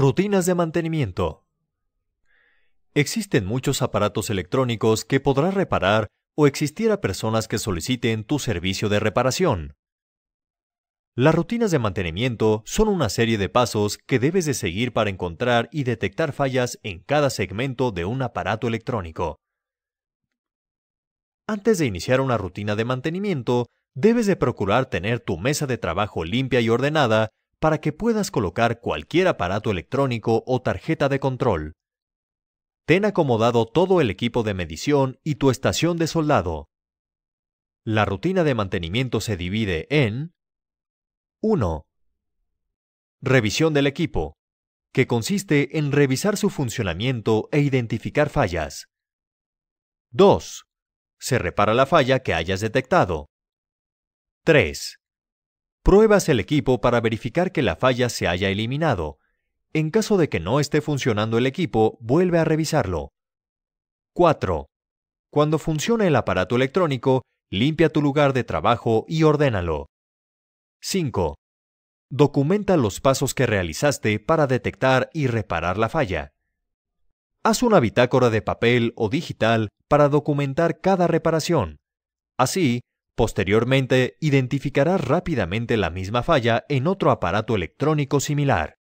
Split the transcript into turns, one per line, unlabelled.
Rutinas de mantenimiento. Existen muchos aparatos electrónicos que podrás reparar o a personas que soliciten tu servicio de reparación. Las rutinas de mantenimiento son una serie de pasos que debes de seguir para encontrar y detectar fallas en cada segmento de un aparato electrónico. Antes de iniciar una rutina de mantenimiento, debes de procurar tener tu mesa de trabajo limpia y ordenada para que puedas colocar cualquier aparato electrónico o tarjeta de control. Ten acomodado todo el equipo de medición y tu estación de soldado. La rutina de mantenimiento se divide en 1. Revisión del equipo, que consiste en revisar su funcionamiento e identificar fallas. 2. Se repara la falla que hayas detectado. 3. Pruebas el equipo para verificar que la falla se haya eliminado. En caso de que no esté funcionando el equipo, vuelve a revisarlo. 4. Cuando funcione el aparato electrónico, limpia tu lugar de trabajo y ordénalo. 5. Documenta los pasos que realizaste para detectar y reparar la falla. Haz una bitácora de papel o digital para documentar cada reparación. Así, Posteriormente, identificará rápidamente la misma falla en otro aparato electrónico similar.